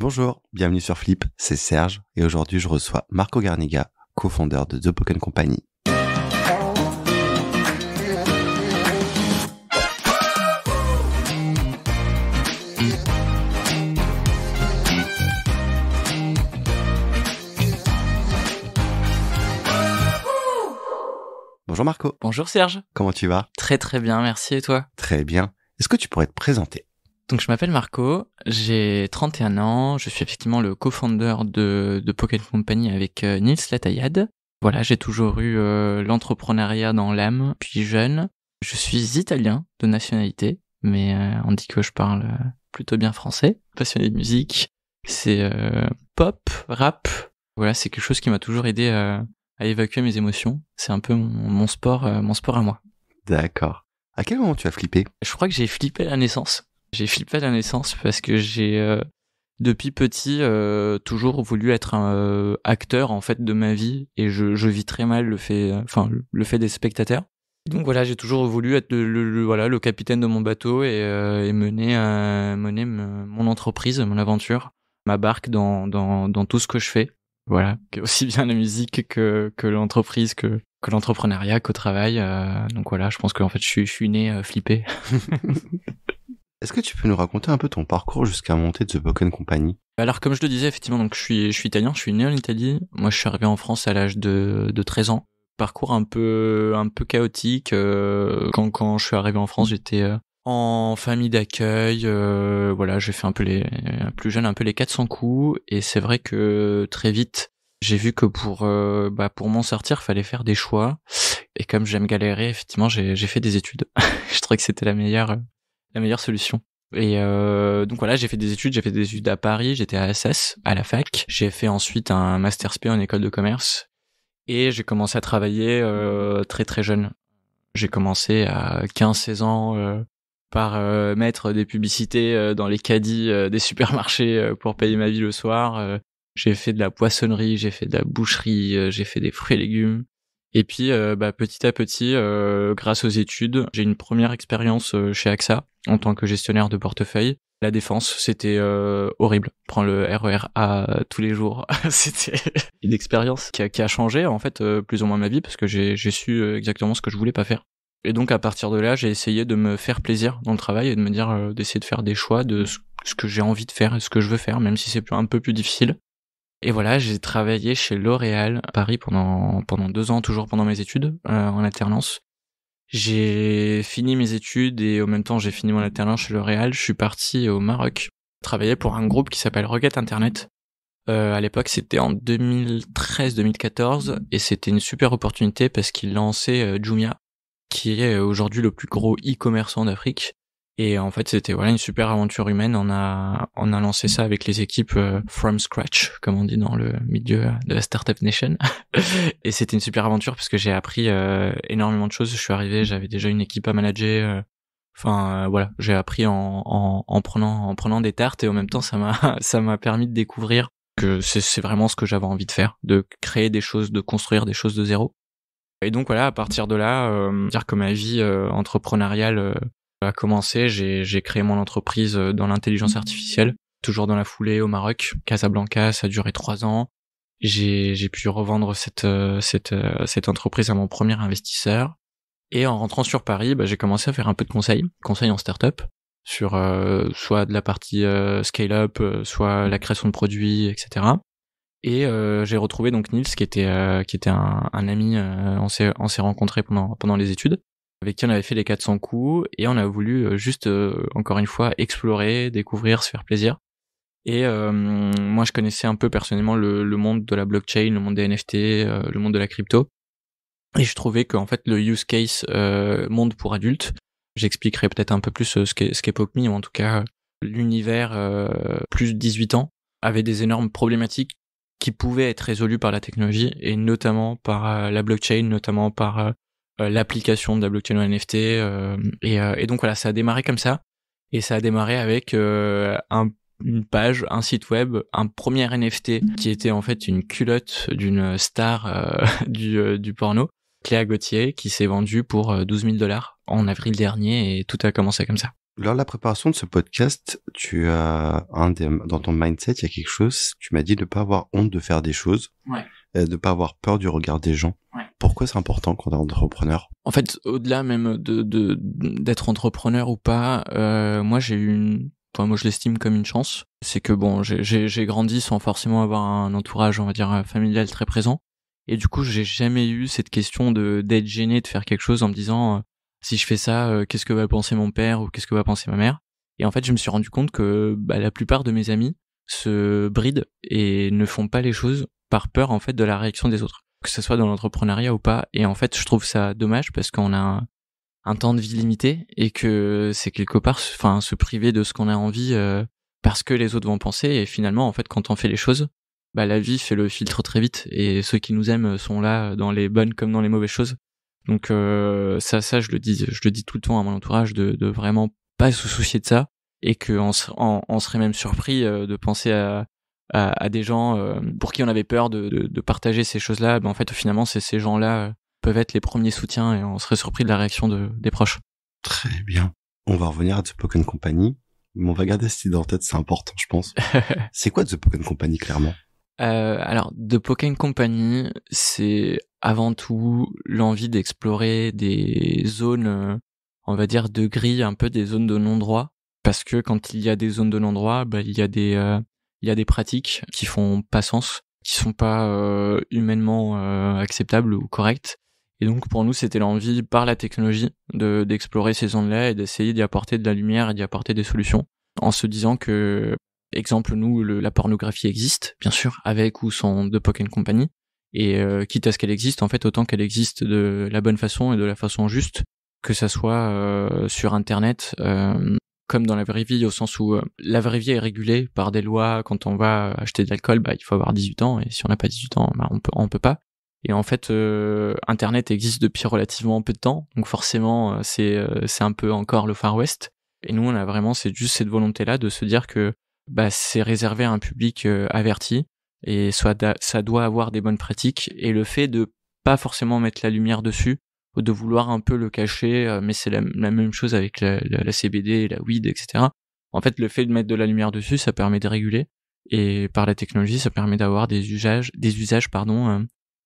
Bonjour, bienvenue sur Flip, c'est Serge et aujourd'hui je reçois Marco Garniga, cofondeur de The Pokémon Company. Bonjour Marco. Bonjour Serge. Comment tu vas Très très bien, merci et toi Très bien. Est-ce que tu pourrais te présenter donc je m'appelle Marco, j'ai 31 ans, je suis effectivement le co-founder de, de, Pocket Company avec euh, Nils Latayad. Voilà, j'ai toujours eu euh, l'entrepreneuriat dans l'âme, puis jeune. Je suis italien de nationalité, mais euh, on dit que je parle plutôt bien français. Passionné de musique, c'est pop, rap. Voilà, c'est quelque chose qui m'a toujours aidé à évacuer mes émotions. C'est un peu mon, sport, mon sport à moi. D'accord. À quel moment tu as flippé Je crois que j'ai flippé à la naissance. J'ai flippé à la naissance parce que j'ai euh, depuis petit euh, toujours voulu être un euh, acteur en fait de ma vie et je, je vis très mal le fait enfin le fait des spectateurs. Donc voilà, j'ai toujours voulu être le, voilà le capitaine de mon bateau et, mener mener mon entreprise, mon aventure, ma barque dans, dans, dans tout ce que je fais. Voilà, aussi bien la musique que que l'entreprise que que l'entrepreneuriat, qu'au travail. donc voilà, je pense qu'en fait, je suis, né flippé. Est-ce que tu peux nous raconter un peu ton parcours jusqu'à monter The Boken Company Alors comme je le disais effectivement, donc je suis, je suis italien, je suis né en Italie. Moi je suis arrivé en France à l'âge de, 13 ans. Parcours un peu un peu chaotique. Euh, quand, quand je suis arrivé en France, j'étais euh, en famille d'accueil. Euh, voilà, j'ai fait un peu les plus jeune, un peu les 400 coups. Et c'est vrai que très vite, j'ai vu que pour bah, pour m'en sortir, fallait faire des choix. Et comme j'aime galérer, effectivement, j'ai fait des études. je trouvais que c'était la meilleure la meilleure solution. Et euh, donc voilà, j'ai fait des études, j'ai fait des études à Paris, j'étais à SS, à la fac. J'ai fait ensuite un master spé en école de commerce et j'ai commencé à travailler euh, très très jeune. J'ai commencé à 15-16 ans euh, par mettre des publicités dans les caddies des supermarchés pour payer ma vie le soir. j'ai fait de la poissonnerie, j'ai fait de la boucherie, j'ai fait des fruits et légumes. Et puis euh, bah, petit à petit, euh, grâce aux études, j'ai une première expérience euh, chez AXA en tant que gestionnaire de portefeuille. La défense, c'était euh, horrible. Prends le RER e A tous les jours. c'était une expérience qui a, changé en fait plus ou moins ma vie parce que j'ai su exactement ce que je voulais pas faire. Et donc à partir de là, j'ai essayé de me faire plaisir dans le travail et de me dire d'essayer de faire des choix de ce, ce que j'ai envie de faire et ce que je veux faire, même si c'est un peu plus difficile. Et voilà, j'ai travaillé chez L'Oréal à Paris pendant, pendant deux ans, toujours pendant mes études, euh, en alternance. J'ai fini mes études et au même temps j'ai fini mon alternance chez L'Oréal. Je suis parti au Maroc travailler pour un groupe qui s'appelle Rocket Internet. Euh, à l'époque, c'était en 2013-2014 et c'était une super opportunité parce qu'ils lançaient euh, Jumia, qui est euh, aujourd'hui le plus gros e-commerçant d'Afrique. Et en fait, c'était voilà une super aventure humaine. On a on a lancé ça avec les équipes euh, from scratch, comme on dit dans le milieu de la startup nation. et c'était une super aventure parce que j'ai appris euh, énormément de choses. Je suis arrivé, j'avais déjà une équipe à manager. Euh, enfin voilà, j'ai appris en, en, en prenant en prenant des tartes et en même temps ça m'a ça m'a permis de découvrir que c'est vraiment ce que j'avais envie de faire, de créer des choses, de construire des choses de zéro. Et donc voilà, à partir de là, euh, dire que ma vie entrepreneuriale a commencé, j'ai créé mon entreprise euh, dans l'intelligence mmh. artificielle, toujours dans la foulée au Maroc, Casablanca, ça a duré trois ans. J'ai pu revendre cette, euh, cette, euh, cette entreprise à mon premier investisseur. Et en rentrant sur Paris, bah, j'ai commencé à faire un peu de conseils, conseils en startup, sur soit de la partie scale-up, soit la mmh. création de produits, etc. Et j'ai retrouvé donc Nils, qui était, qui était un, un ami, on s'est rencontrés pendant, pendant les études avec qui on avait fait les 400 coups et on a voulu euh, juste euh, encore une fois explorer, découvrir, se faire plaisir. Et euh, moi, je connaissais un peu personnellement le, monde de la blockchain, le monde des NFT, le monde de la crypto. Et je trouvais qu'en fait, le use case monde pour adultes, j'expliquerai peut-être un peu plus ce qu'est ce qu'est ou en tout cas l'univers plus 18 ans, avait des énormes problématiques qui pouvaient être résolues par la technologie, et notamment par la blockchain, notamment par euh, l'application de la blockchain NFT. Euh, et, euh, et, donc voilà, ça a démarré comme ça. Et ça a démarré avec un une page, un site web, un premier NFT qui était en fait une culotte d'une star du, du, porno, Cléa Gauthier, qui s'est vendue pour 12 000 dollars en avril dernier et tout a commencé comme ça. Lors de la préparation de ce podcast, tu as un dans ton mindset, il y a quelque chose, tu m'as dit de ne pas avoir honte de faire des choses. Ouais. Euh, de ne pas avoir peur du regard des gens. Pourquoi c'est important quand on est entrepreneur En fait, au-delà même de d'être entrepreneur ou pas, euh, moi j'ai une, enfin moi je l'estime comme une chance. C'est que bon, j'ai grandi sans forcément avoir un entourage, on va dire familial très présent, et du coup j'ai jamais eu cette question de d'être gêné de faire quelque chose en me disant euh, si je fais ça, qu'est-ce que va penser mon père ou qu'est-ce que va penser ma mère. Et en fait, je me suis rendu compte que bah, la plupart de mes amis se brident et ne font pas les choses par peur en fait de la réaction des autres, que ce soit dans l'entrepreneuriat ou pas. Et en fait, je trouve ça dommage parce qu'on a un, temps de vie limité et que c'est quelque part, enfin, se priver de ce qu'on a envie euh, parce que les autres vont penser. Et finalement, en fait, quand on fait les choses, bah, la vie fait le filtre très vite et ceux qui nous aiment sont là dans les bonnes comme dans les mauvaises choses. Donc euh, ça, ça, je le dis, je le dis tout le temps à mon entourage de, de vraiment pas se soucier de ça et qu'on on serait même surpris euh, de penser à à, des gens euh, pour qui on avait peur de, de, de partager ces choses-là, ben en fait finalement c'est ces gens-là euh, peuvent être les premiers soutiens et on serait surpris de la réaction de, des proches. Très bien. On va revenir à The Pokémon Company, mais on va garder cette idée en tête, c'est important je pense. c'est quoi The Pokémon Company clairement euh, alors, The Pokémon Company, c'est avant tout l'envie d'explorer des zones, euh, on va dire, de gris, un peu des zones de non-droit. Parce que quand il y a des zones de non-droit, ben il y a des, il y a des pratiques qui font pas sens, qui sont pas euh, humainement euh, acceptables ou correctes. Et donc pour nous, c'était l'envie par la technologie de d'explorer ces zones-là et d'essayer d'y apporter de la lumière et d'y apporter des solutions, en se disant que, exemple, nous, la pornographie existe, bien sûr, avec ou sans de Pokémon Company, et euh, quitte à ce qu'elle existe, en fait, autant qu'elle existe de la bonne façon et de la façon juste, que ça soit euh, sur Internet, comme dans la vraie vie, au sens où euh, la vraie vie est régulée par des lois. Quand on va acheter de l'alcool, bah, il faut avoir 18 ans, et si on n'a pas 18 ans, bah, on peut, peut pas. Et en fait, euh, Internet existe depuis relativement peu de temps, donc forcément, euh, c'est un peu encore le Far West. Et nous, on a vraiment, c'est juste cette volonté-là de se dire que bah, c'est réservé à un public averti, et ça doit avoir des bonnes pratiques. Et le fait de pas forcément mettre la lumière dessus, de vouloir un peu le cacher, euh, mais c'est la, même chose avec la, CBD et la weed, etc. En fait, le fait de mettre de la lumière dessus, ça permet de réguler, et par la technologie, ça permet d'avoir des usages, des usages pardon, euh,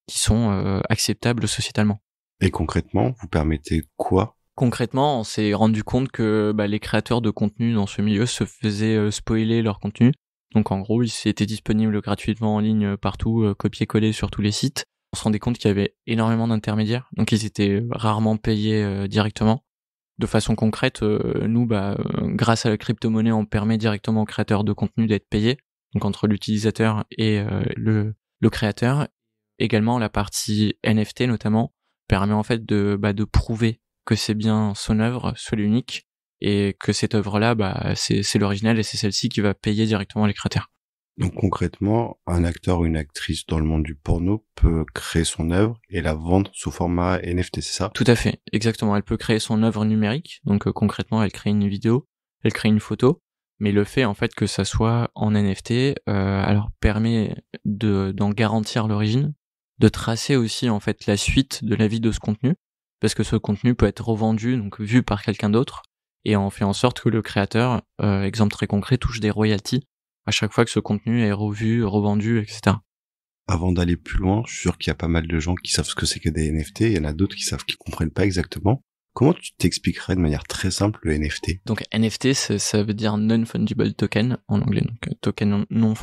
qui sont euh, acceptables sociétalement. Et concrètement, vous permettez quoi Concrètement, on s'est rendu compte que bah, les créateurs de contenu dans ce milieu se faisaient spoiler leur contenu. Donc en gros, ils étaient disponibles gratuitement en ligne partout, copier-coller sur tous les sites on se rendait compte qu'il y avait énormément d'intermédiaires, donc ils étaient rarement payés euh, directement. De façon concrète, euh, nous, bah, euh, grâce à la crypto-monnaie, on permet directement aux créateurs de contenu d'être payés, donc entre l'utilisateur et le, créateur. Également, la partie NFT notamment permet en fait de, bah, de prouver que c'est bien son œuvre, soit l'unique, et que cette œuvre-là, bah, c'est l'original et c'est celle-ci qui va payer directement les créateurs. Donc concrètement, un acteur ou une actrice dans le monde du porno peut créer son œuvre et la vendre sous format NFT, c'est ça Tout à fait, exactement. Elle peut créer son œuvre numérique, donc euh, concrètement, elle crée une vidéo, elle crée une photo, mais le fait en fait que ça soit en NFT, euh, alors permet de d'en garantir l'origine, de tracer aussi en fait la suite de la vie de ce contenu, parce que ce contenu peut être revendu, donc vu par quelqu'un d'autre, et on fait en sorte que le créateur, euh, exemple très concret, touche des royalties à chaque fois que ce contenu est revu, revendu, etc. Avant d'aller plus loin, je suis sûr qu'il y a pas mal de gens qui savent ce que c'est que des NFT, il y en a d'autres qui savent qui comprennent pas exactement. Comment tu t'expliquerais de manière très simple le NFT Donc NFT, ça, veut dire non-fungible token en anglais, donc euh, token non ».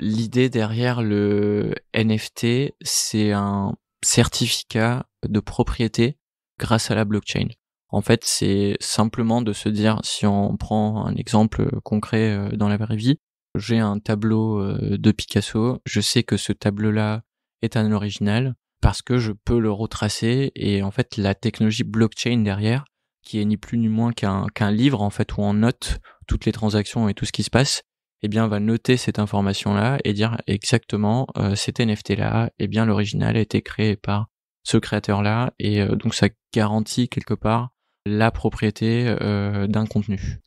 L'idée derrière le NFT, c'est un certificat de propriété grâce à la blockchain. En fait, c'est simplement de se dire, si on prend un exemple concret euh, dans la vraie vie, j'ai un tableau euh, de Picasso, je sais que ce tableau-là est un original parce que je peux le retracer et en fait la technologie blockchain derrière, qui est ni plus ni moins qu'un livre en fait où on note toutes les transactions et tout ce qui se passe, eh bien va noter cette information là et dire exactement euh, cet NFT là, eh bien l'original a été créé par ce créateur là et donc ça garantit quelque part la propriété euh, d'un contenu.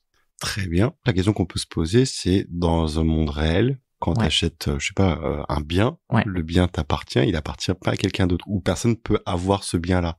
Très bien. La question qu'on peut se poser, c'est dans un monde réel, quand tu achètes, euh, je sais pas, euh, un bien, le bien t'appartient, il n'appartient pas à quelqu'un d'autre, ou personne peut avoir ce bien-là.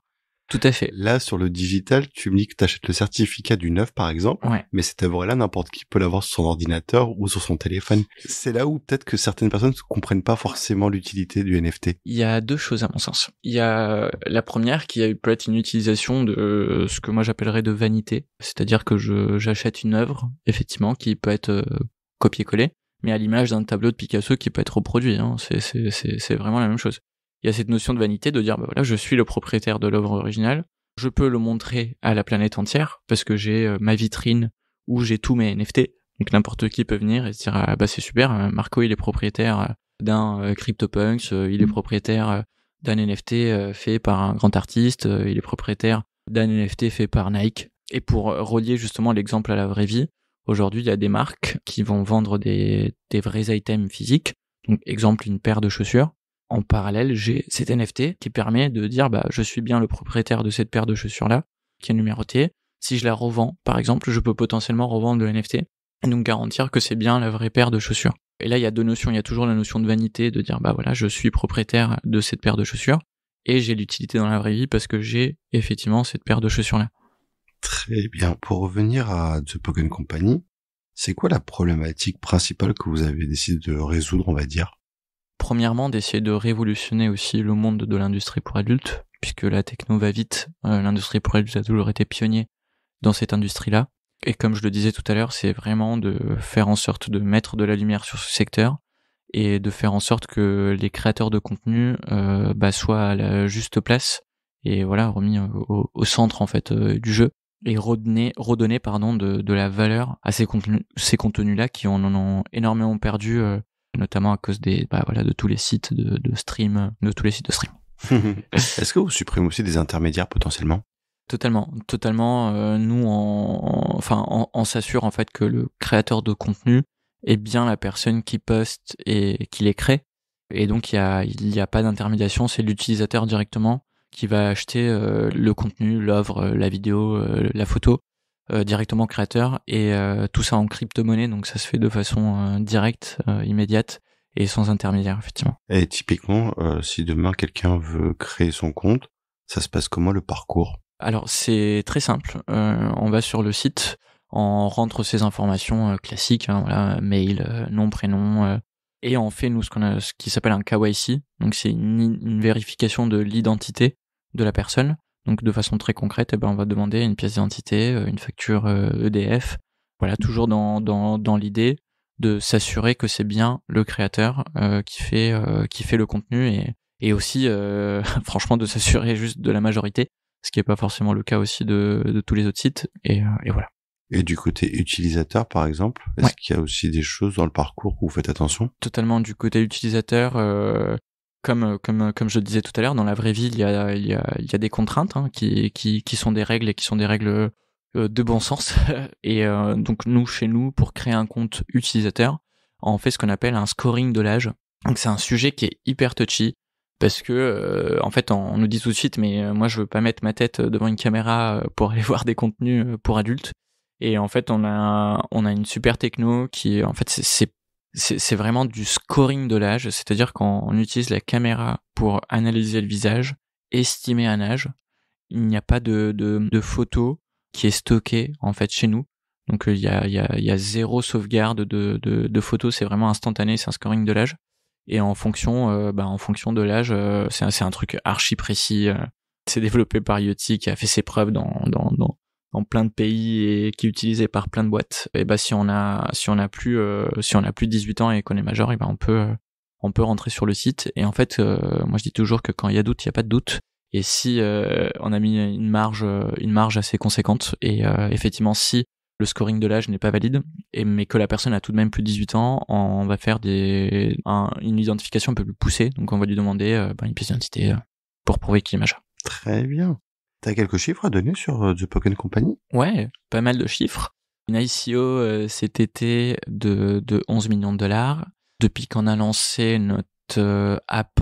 Tout à fait. Là, sur le digital, tu me dis que tu achètes le certificat du neuf, par exemple. Mais cette œuvre-là, n'importe qui peut l'avoir sur son ordinateur ou sur son téléphone. C'est là où peut-être que certaines personnes ne comprennent pas forcément l'utilité du NFT. Il y a deux choses à mon sens. Il y a euh, la première qui peut être une utilisation de euh, ce que moi j'appellerais de vanité. C'est-à-dire que j'achète une œuvre, effectivement, qui peut être copier euh, copiée-collée mais à l'image d'un tableau de Picasso qui peut être reproduit. Hein. C'est vraiment la même chose il y a cette notion de vanité de dire, bah voilà, je suis le propriétaire de l'œuvre originale, je peux le montrer à la planète entière parce que j'ai euh, ma vitrine où j'ai tous mes NFT. Donc n'importe qui peut venir et se dire, ah, bah c'est super, euh, Marco il est propriétaire euh, d'un CryptoPunks, il est mmh. propriétaire d'un NFT fait par un grand artiste, il est propriétaire d'un NFT fait par Nike. Et pour relier justement l'exemple à la vraie vie, aujourd'hui il y a des marques qui vont vendre des, des vrais items physiques. Donc exemple une paire de chaussures en parallèle, j'ai cet NFT qui permet de dire bah je suis bien le propriétaire de cette paire de chaussures là qui est numérotée. Si je la revends, par exemple, je peux potentiellement revendre le NFT et donc garantir que c'est bien la vraie paire de chaussures. Et là, il y a deux notions. Il y a toujours la notion de vanité, de dire bah voilà, je suis propriétaire de cette paire de chaussures et j'ai l'utilité dans la vraie vie parce que j'ai effectivement cette paire de chaussures là. Très bien. Pour revenir à The Pokémon Company, c'est quoi la problématique principale que vous avez décidé de résoudre, on va dire Premièrement, d'essayer de révolutionner aussi le monde de l'industrie pour adultes, puisque la techno va vite. Euh, l'industrie pour adultes a toujours été pionnier dans cette industrie-là. Et comme je le disais tout à l'heure, c'est vraiment de faire en sorte de mettre de la lumière sur ce secteur et de faire en sorte que les créateurs de contenu euh, bah, soient à la juste place et voilà remis au, centre en fait euh, du jeu et redonner, redonner pardon de, de, la valeur à ces contenus ces contenus là qui en ont énormément perdu notamment à cause des bah, voilà de tous les sites de, stream, de tous les sites de stream. Est-ce que vous supprimez aussi des intermédiaires potentiellement Totalement, totalement. Euh, nous, on, enfin, on, s'assure en fait que le créateur de contenu est bien la personne qui poste et qui les crée. Et donc, il n'y a, pas d'intermédiation, c'est l'utilisateur directement qui va acheter euh, le contenu, l'œuvre, euh, la vidéo, la photo. Euh, directement créateur et euh, tout ça en crypto-monnaie, donc ça se fait de façon euh, directe, immédiate et sans intermédiaire, effectivement. Et typiquement, si demain quelqu'un veut créer son compte, ça se passe comment le parcours Alors c'est très simple, on va sur le site, on rentre ses informations classiques, hein, voilà, mail, nom, prénom, et on fait nous ce qu'on a ce qui s'appelle un KYC donc c'est une, vérification de l'identité de la personne donc de façon très concrète, eh ben, on va demander une pièce d'identité, euh, une facture EDF, euh, e voilà, mmh. toujours dans, dans, dans l'idée de s'assurer que c'est bien le créateur euh, qui, fait, qui fait le contenu et, et aussi, franchement, de s'assurer juste de la majorité, ce qui n'est pas forcément le cas aussi de, de tous les autres sites. Et, et, voilà. Et du côté utilisateur, par exemple, est-ce qu'il y a aussi des choses dans le parcours où vous faites attention Totalement, du côté utilisateur, comme, euh, comme, euh, comme je le disais tout à l'heure, dans la vraie vie, il y a, il y a, il y a des contraintes hein, qui, qui, qui, sont des règles et qui sont des règles euh, de bon sens. Et donc nous, chez nous, pour créer un compte utilisateur, on fait ce qu'on appelle un scoring de l'âge. Donc c'est un sujet qui est hyper touchy parce que en fait on, nous dit tout de suite mais moi je veux pas mettre ma tête devant une caméra pour aller voir des contenus pour adultes et en fait on a on a une super techno qui en fait c'est c'est vraiment du scoring de l'âge, c'est-à-dire qu'on utilise la caméra pour analyser le visage, estimer un âge. Il n'y a pas de, de, photo qui est stockée en fait chez nous. Donc euh, il y a, zéro sauvegarde de, de, photos, c'est vraiment instantané, c'est un scoring de l'âge. Et en fonction, euh, bah, en fonction de l'âge, euh, c'est un truc archi précis. c'est développé par Yoti qui a fait ses preuves dans, dans, dans, en plein de pays et qui est utilisé par plein de boîtes, et eh bah ben, si on a si on a plus euh, si on a plus de 18 ans et qu'on est majeur, et eh ben, on peut euh, on peut rentrer sur le site. Et en fait, euh, moi je dis toujours que quand il y a doute, il n'y a pas de doute. Et si on a mis une marge une marge assez conséquente, et effectivement si le scoring de l'âge n'est pas valide, et mais que la personne a tout de même plus de 18 ans, on va faire des une identification un peu plus poussée. Donc on va lui demander ben, une pièce d'identité pour prouver qu'il est majeur. Très bien quelques chiffres à donner sur euh, The Pokémon Company Ouais, pas mal de chiffres. Une ICO euh, cet été de, 11 millions de dollars. Depuis qu'on a lancé notre euh, app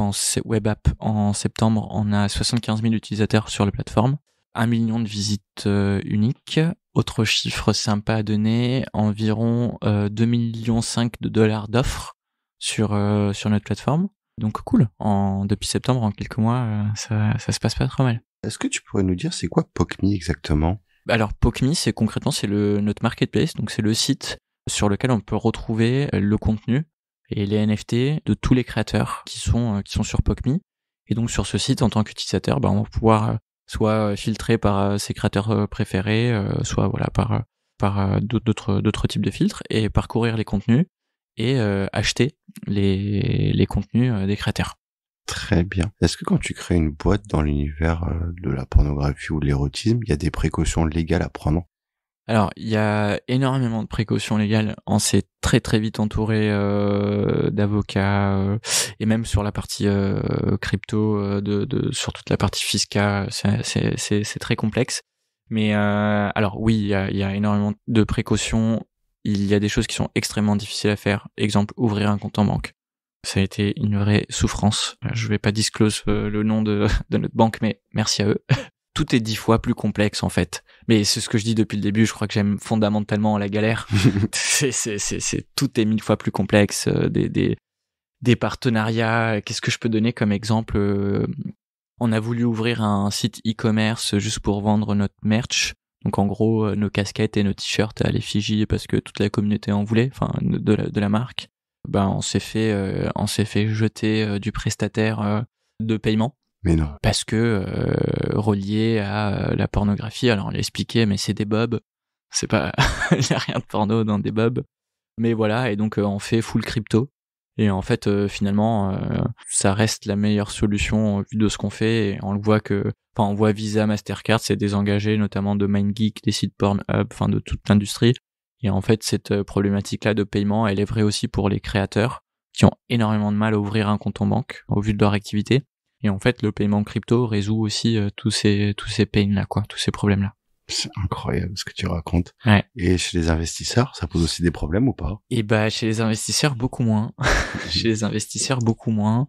web app en septembre, on a 75 000 utilisateurs sur la plateforme, 1 million de visites uniques. Autre chiffre sympa à donner, environ 2,5 millions de dollars d'offres sur sur notre plateforme. Donc cool. depuis septembre, en quelques mois, ça ça se passe pas trop mal. Est-ce que tu pourrais nous dire c'est quoi POCMI exactement Alors POCMI, c'est concrètement c'est le notre marketplace, donc c'est le site sur lequel on peut retrouver euh, le contenu et les NFT de tous les créateurs qui sont euh, qui sont sur POCMI. Et donc sur ce site, en tant qu'utilisateur, ben, on va pouvoir euh, soit filtrer par ses créateurs préférés, soit voilà par par d'autres d'autres types de filtres et parcourir les contenus et acheter les les contenus des créateurs très bien. Est-ce que quand tu crées une boîte dans l'univers euh, de la pornographie ou de l'érotisme, il y a des précautions légales à prendre alors, il y a énormément de précautions légales. On s'est très très vite entouré euh, d'avocats euh, et même sur la partie crypto, de, sur toute la partie fiscale, c'est très complexe. Mais alors oui, il y a énormément de précautions. Il y a des choses qui sont extrêmement difficiles à faire. Exemple, ouvrir un compte en banque. Ça a été une vraie souffrance. Euh, je vais pas disclose euh, le nom de, de notre banque, mais merci à eux. Tout est dix fois plus complexe en fait. Mais c'est ce que je dis depuis le début. Je crois que j'aime fondamentalement la galère. c'est, c'est, c'est, tout est mille fois plus complexe. Euh, des, des, des partenariats. Qu'est-ce que je peux donner comme exemple On a voulu ouvrir un site e-commerce juste pour vendre notre merch. Donc en gros, nos casquettes et nos t-shirts à l'effigie parce que toute la communauté en voulait, enfin de de la marque ben on s'est fait euh, on s'est fait jeter euh, du prestataire euh, de paiement. Mais non. Parce que relié à la pornographie, alors on l'a expliqué, mais c'est des bobs. C'est pas, il n'y a rien de porno dans des bobs. Mais voilà, et donc on fait full crypto. Et en fait, finalement, ça reste la meilleure solution vu de ce qu'on fait. Et on le voit que, enfin, on voit Visa, Mastercard, c'est désengagé, notamment de MindGeek, des sites Pornhub, enfin de toute l'industrie. Et en fait, cette euh, problématique-là de paiement, elle est vraie aussi pour les créateurs qui ont énormément de mal à ouvrir un compte en banque au vu de leur activité. Et en fait, le paiement crypto résout aussi euh, tous ces tous ces pains-là, quoi, tous ces problèmes-là. C'est incroyable ce que tu racontes. Ouais. Et chez les investisseurs, ça pose aussi des problèmes ou pas Eh bah chez les investisseurs beaucoup moins. chez les investisseurs beaucoup moins.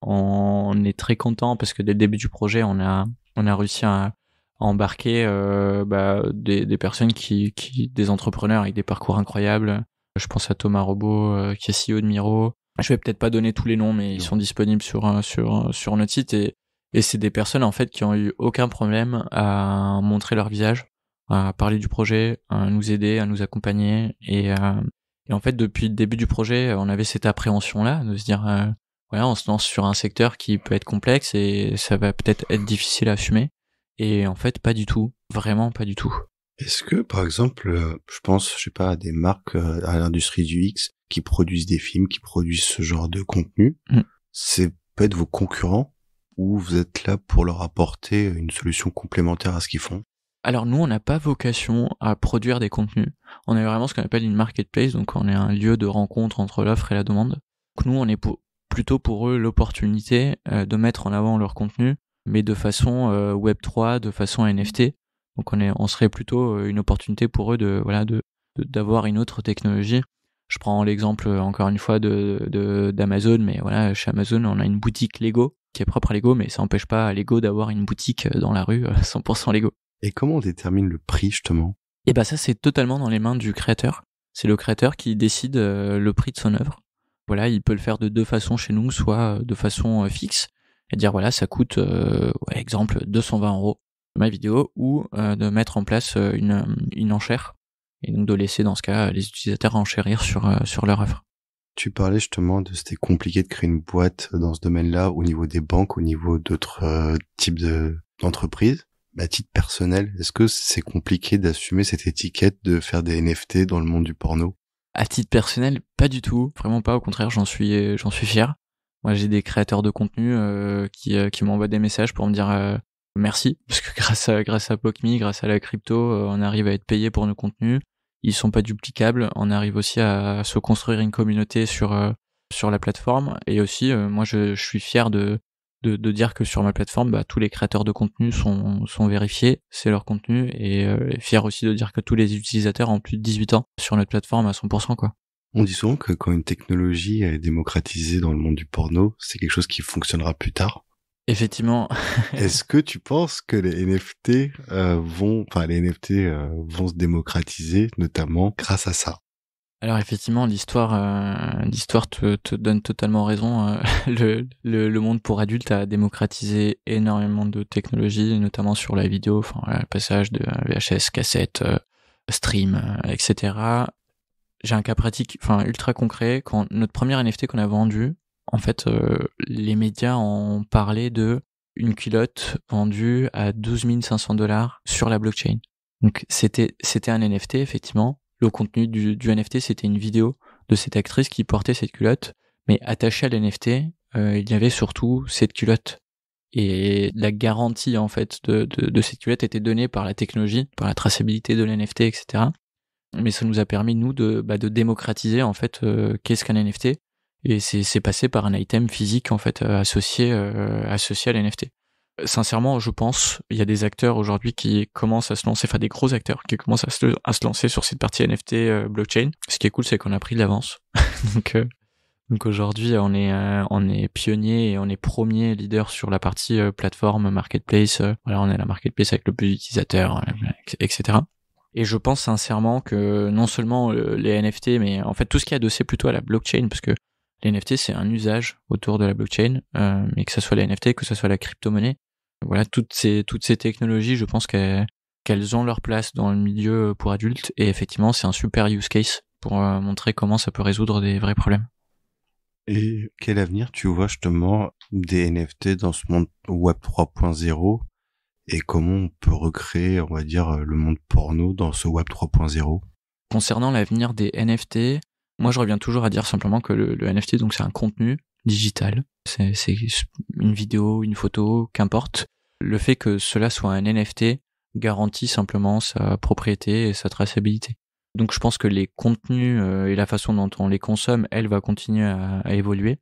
On est très content parce que dès le début du projet, on a on a réussi à embarquer euh, bah, des, des, personnes qui, qui, des entrepreneurs avec des parcours incroyables. Je pense à Thomas Robot, euh, qui est CEO de Miro. Je vais peut-être pas donner tous les noms, mais ils sont disponibles sur euh, sur euh, sur notre site et et c'est des personnes en fait qui ont eu aucun problème à montrer leur visage, à parler du projet, à nous aider, à nous accompagner et et en fait depuis le début du projet, on avait cette appréhension là de se dire voilà, on se lance sur un secteur qui peut être complexe et ça va peut-être être difficile à assumer. Et en fait, pas du tout. Vraiment pas du tout. Est-ce que, par exemple, euh, je pense, je sais pas, à des marques euh, à l'industrie du X qui produisent des films, qui produisent ce genre de contenu, mm. c'est peut-être vos concurrents ou vous êtes là pour leur apporter une solution complémentaire à ce qu'ils font alors nous, on n'a pas vocation à produire des contenus. On est vraiment ce qu'on appelle une marketplace, donc on est un lieu de rencontre entre l'offre et la demande. Donc nous, on est plutôt pour eux l'opportunité euh, de mettre en avant leur contenu mais de façon euh, Web3, de façon NFT. Donc on, est, on serait plutôt euh, une opportunité pour eux de voilà de d'avoir une autre technologie. Je prends l'exemple euh, encore une fois de d'Amazon, mais voilà chez Amazon on a une boutique Lego qui est propre à Lego, mais ça n'empêche pas à Lego d'avoir une boutique dans la rue 100% Lego. Et comment on détermine le prix justement Eh ben ça c'est totalement dans les mains du créateur. C'est le créateur qui décide le prix de son œuvre. Voilà, il peut le faire de deux façons chez nous, soit de façon fixe, et dire voilà, ça coûte, euh, exemple, 220 euros ma vidéo ou euh, de mettre en place euh, une, euh, une enchère et donc de laisser dans ce cas les utilisateurs enchérir sur, sur leur offre. Tu parlais justement de c'était compliqué de créer une boîte dans ce domaine-là au niveau des banques, au niveau d'autres types de, d'entreprises. À titre personnel, est-ce que c'est compliqué d'assumer cette étiquette de faire des NFT dans le monde du porno À titre personnel, pas du tout, vraiment pas. Au contraire, j'en suis j'en suis fier. Moi, j'ai des créateurs de contenu euh, qui, euh, qui m'envoient des messages pour me dire euh, merci, parce que grâce à, grâce à grâce à la crypto, on arrive à être payé pour nos contenus. Ils sont pas duplicables. On arrive aussi à, se construire une communauté sur, sur la plateforme. Et aussi, moi, je, suis fier de, de, dire que sur ma plateforme, bah, tous les créateurs de contenu sont, sont vérifiés. C'est leur contenu. Et fier aussi de dire que tous les utilisateurs ont plus de 18 ans sur notre plateforme à 100%, quoi. On dit souvent que quand une technologie est démocratisée dans le monde du porno, c'est quelque chose qui fonctionnera plus tard. Effectivement. Est-ce que tu penses que les NFT euh, vont, enfin les NFT euh, vont se démocratiser, notamment grâce à ça alors effectivement, l'histoire, euh, l'histoire te, donne totalement raison. le, monde pour adultes a démocratisé énormément de technologies, notamment sur la vidéo, enfin le passage de VHS, cassette, stream, etc j'ai un cas pratique, enfin ultra concret. Quand notre première NFT qu'on a vendu, en fait, euh, les médias ont parlé de une culotte vendue à 12 500 dollars sur la blockchain. Donc c'était c'était un NFT effectivement. Le contenu du, du NFT c'était une vidéo de cette actrice qui portait cette culotte, mais attachée à l'NFT, euh, il y avait surtout cette culotte. Et la garantie en fait de, de, de cette culotte était donnée par la technologie, par la traçabilité de l'NFT, etc mais ça nous a permis nous de, bah, de démocratiser en fait euh, qu'est-ce qu'un NFT et c'est passé par un item physique en fait euh, associé euh, associé à l'NFT. Sincèrement, je pense il y a des acteurs aujourd'hui qui commencent à se lancer, enfin des gros acteurs qui commencent à se, lancer sur cette partie NFT blockchain. Ce qui est cool, c'est qu'on a pris de l'avance. donc donc aujourd'hui, on est on est pionnier et on est premier leader sur la partie plateforme marketplace. voilà, on est la marketplace avec le plus d'utilisateurs, etc. Et je pense sincèrement que non seulement euh, les NFT, mais en fait tout ce qui est adossé plutôt à la blockchain, parce que les NFT c'est un usage autour de la blockchain, mais euh, que ce soit les NFT, que ce soit la crypto-monnaie, voilà, toutes ces, toutes ces technologies, je pense qu'elles ont leur place dans le milieu euh, pour adultes, et effectivement c'est un super use case pour montrer comment ça peut résoudre des vrais problèmes. Et quel avenir tu vois justement des NFT dans ce monde Web 3.0 et comment on peut recréer, on va dire, euh, le monde porno dans ce Web 3.0 Concernant l'avenir des NFT, moi je reviens toujours à dire simplement que le, NFT, donc c'est un contenu digital, c'est une vidéo, une photo, qu'importe. Le fait que cela soit un NFT garantit simplement sa propriété et sa traçabilité. Donc je pense que les contenus euh, et la façon dont on les consomme, elle va continuer à, évoluer.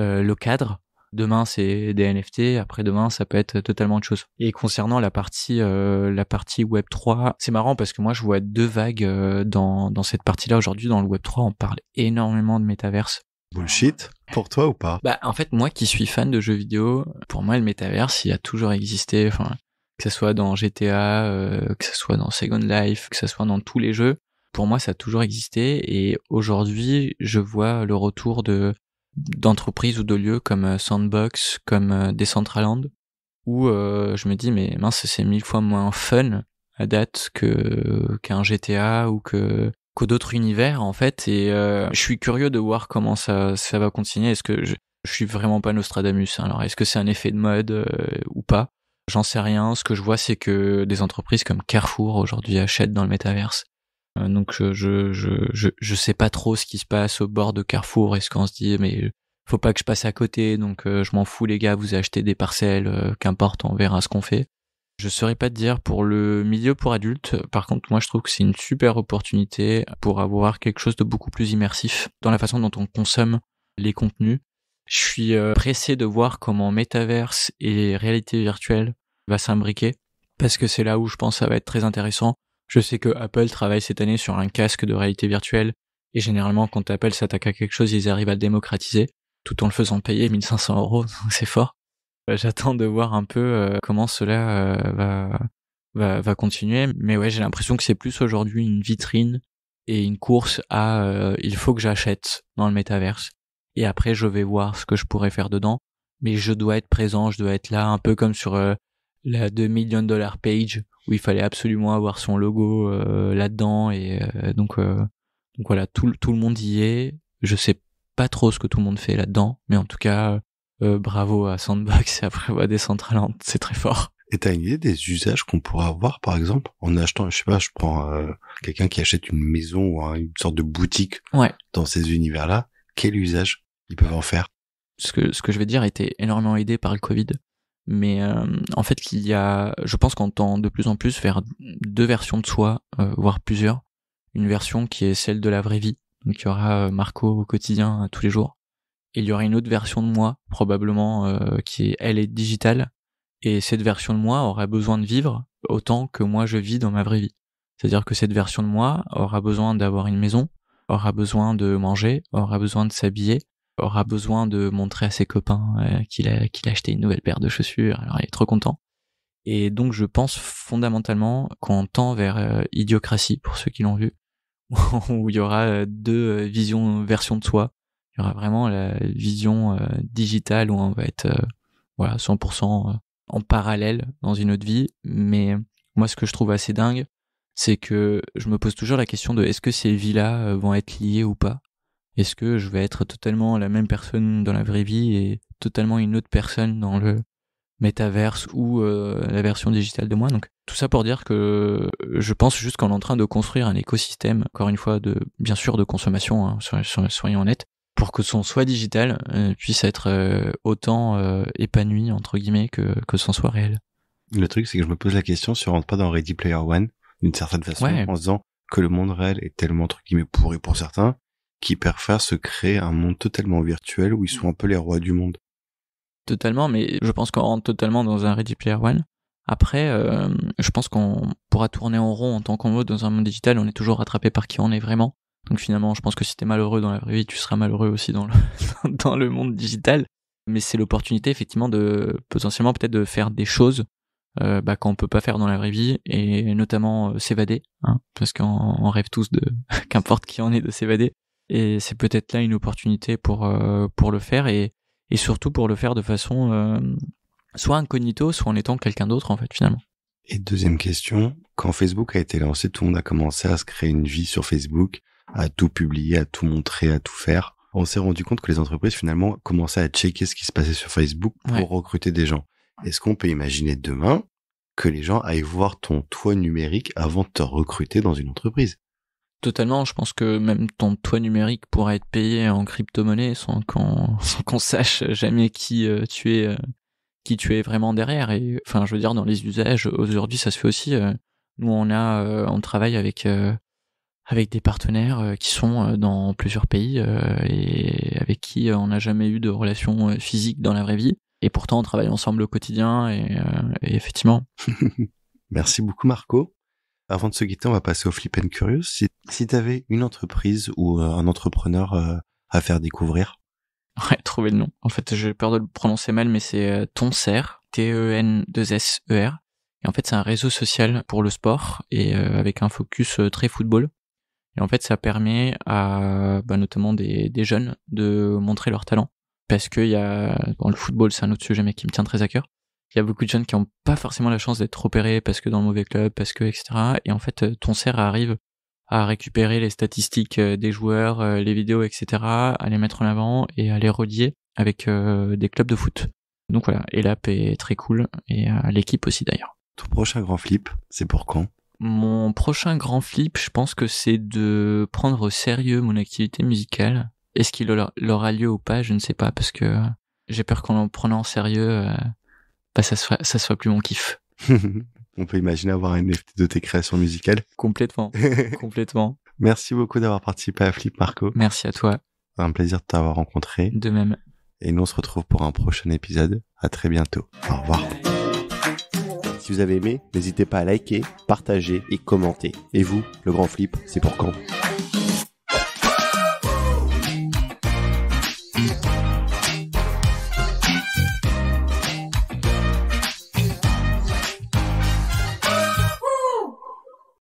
Euh, le cadre, Demain, c'est des NFT. Après demain, ça peut être totalement autre chose. Et concernant la partie, euh, la partie Web 3, c'est marrant parce que moi, je vois deux vagues euh, dans, cette partie-là aujourd'hui. Dans le Web 3, on parle énormément de métaverse. Bullshit pour toi ou pas Bah en fait moi qui suis fan de jeux vidéo, pour moi le métaverse il a toujours existé. que ce soit dans GTA, euh, que ce soit dans Second Life, que ce soit dans tous les jeux, pour moi ça a toujours existé et aujourd'hui je vois le retour de d'entreprises ou de lieux comme euh, Sandbox, comme euh, Decentraland, où euh, je me dis mais mince c'est mille fois moins fun à date que qu'un GTA ou que qu'au d'autres univers en fait et je suis curieux de voir comment ça ça va continuer est-ce que je, suis vraiment pas Nostradamus hein, alors est-ce que c'est un effet de mode ou pas j'en sais rien ce que je vois c'est que des entreprises comme Carrefour aujourd'hui achètent dans le métaverse euh, donc je, je, je, je sais pas trop ce qui se passe au bord de Carrefour. Est-ce qu'on se dit mais faut pas que je passe à côté, donc euh, je m'en fous les gars, vous achetez des parcelles, euh, qu'importe, on verra ce qu'on fait. Je saurais pas te dire pour le milieu pour adultes. Par contre, moi, je trouve que c'est une super opportunité pour avoir quelque chose de beaucoup plus immersif dans la façon dont on consomme les contenus. Je suis pressé de voir comment métaverse et réalité virtuelle va s'imbriquer parce que c'est là où je pense que ça va être très intéressant. Je sais que Apple travaille cette année sur un casque de réalité virtuelle, et généralement quand Apple s'attaque à quelque chose, ils arrivent à le démocratiser, tout en le faisant payer 1500 euros, c'est fort. Euh, j'attends de voir un peu euh, comment cela euh, va, va, va continuer, mais ouais, j'ai l'impression que c'est plus aujourd'hui une vitrine et une course à il faut que j'achète dans le métaverse, et après je vais voir ce que je pourrais faire dedans, mais je dois être présent, je dois être là, un peu comme sur la 2 de dollars page où il fallait absolument avoir son logo euh, là-dedans et euh, donc euh, donc voilà tout le monde y est je sais pas trop ce que tout le monde fait là-dedans mais en tout cas bravo à Sandbox et à des centrales c'est très fort et t'as une idée des usages qu'on pourrait avoir par exemple en achetant je sais pas je prends quelqu'un qui achète une maison ou une sorte de boutique ouais. dans ces univers là quel usage ils peuvent en faire ce que ce que je vais dire a été énormément aidé par le Covid mais euh, en fait, il y a, je pense qu'on tend de plus en plus vers deux versions de soi, euh, voire plusieurs. Une version qui est celle de la vraie vie, donc il y aura euh, Marco au quotidien tous les jours. Et il y aura une autre version de moi, probablement, qui est, elle est digitale. Et cette version de moi aura besoin de vivre autant que moi je vis dans ma vraie vie. C'est-à-dire que cette version de moi aura besoin d'avoir une maison, aura besoin de manger, aura besoin de s'habiller, aura besoin de montrer à ses copains euh, qu'il a, qu'il acheté une nouvelle paire de chaussures. Alors il est trop content. Et donc je pense fondamentalement qu'on tend vers euh, Idiocratie pour ceux qui l'ont vu, où il y aura euh, deux visions, versions de soi. Il y aura vraiment la vision digitale où on va être 100% en parallèle dans une autre vie. Mais moi ce que je trouve assez dingue, c'est que je me pose toujours la question de est-ce que ces vies-là vont être liées ou pas est-ce que je vais être totalement la même personne dans la vraie vie et totalement une autre personne dans le métaverse ou euh, la version digitale de moi Donc tout ça pour dire que je pense juste qu'on est en train de construire un écosystème, encore une fois, de bien sûr de consommation, hein, soyons honnêtes, pour que son soi digital euh, puisse être euh, autant épanoui entre guillemets que, son soi réel. Le truc, c'est que je me pose la question si on rentre pas dans Ready Player One d'une certaine façon en se disant que le monde réel est tellement entre guillemets pourri pour certains qui préfèrent se créer un monde totalement virtuel où ils sont un peu les rois du monde. Totalement, mais je pense qu'on rentre totalement dans un Ready Player One. Après, euh, je pense qu'on pourra tourner en rond en tant qu'on veut dans un monde digital, on est toujours rattrapé par qui on est vraiment. Donc finalement, je pense que si t'es malheureux dans la vraie vie, tu seras malheureux aussi dans le, dans le monde digital. Mais c'est l'opportunité effectivement de potentiellement peut-être de faire des choses euh, bah, qu'on peut pas faire dans la vraie vie et notamment euh, s'évader, hein, parce qu'on rêve tous de qu'importe qui on est de s'évader et c'est peut-être là une opportunité pour euh, pour le faire et surtout pour le faire de façon euh, soit incognito, soit en étant quelqu'un d'autre en fait finalement. Et deuxième question, quand Facebook a été lancé, tout le monde a commencé à se créer une vie sur Facebook, à tout publier, à tout montrer, à tout faire. On s'est rendu compte que les entreprises finalement commençaient à checker ce qui se passait sur Facebook pour recruter des gens. Est-ce qu'on peut imaginer demain que les gens aillent voir ton toit numérique avant de te recruter dans une entreprise totalement. Je pense que même ton toit numérique pourra être payé en crypto-monnaie sans qu'on qu'on sache jamais qui euh, tu es, euh, qui tu es vraiment derrière. Et enfin, je veux dire, dans les usages aujourd'hui, ça se fait aussi. Euh, nous, on a, on travaille avec avec des partenaires qui sont dans plusieurs pays et avec qui on n'a jamais eu de relation physique dans la vraie vie. Et pourtant, on travaille ensemble au quotidien et, effectivement. Merci beaucoup, Marco. Avant de se quitter, on va passer au Flip and Curious si t'avais une entreprise ou euh, un entrepreneur euh, à faire découvrir Ouais, trouver le nom. En fait, j'ai peur de le prononcer mal, mais c'est euh, Tonser, T-E-N-2-S-E-R. Et en fait, c'est un réseau social pour le sport et avec un focus très football. Et en fait, ça permet à bah, notamment des, jeunes de montrer leur talent. Parce que y a, dans le football, c'est un autre sujet, mais qui me tient très à cœur. Il y a beaucoup de jeunes qui n'ont pas forcément la chance d'être repérés parce que dans le mauvais club, parce que, etc. Et en fait, Tonser arrive à récupérer les statistiques euh, des joueurs, euh, les vidéos, etc., à les mettre en avant et à les relier avec euh, des clubs de foot. Donc voilà, l'app est très cool et l'équipe aussi d'ailleurs. Ton prochain grand flip, c'est pour quand Mon prochain grand flip, je pense que c'est de prendre au sérieux mon activité musicale. Est-ce qu'il aura lieu ou pas Je ne sais pas parce que j'ai peur qu'en le prenant au sérieux, bah, ça, soit, ça soit plus mon kiff. on peut imaginer avoir une de tes créations musicales. Complètement, complètement. Merci beaucoup d'avoir participé à Flip Marco. Merci à toi. Un plaisir de t'avoir rencontré. De même. Et nous on se retrouve pour un prochain épisode. À très bientôt. Au revoir. Si vous avez aimé, n'hésitez pas à liker, partager et commenter. Et vous, le grand flip, c'est pour quand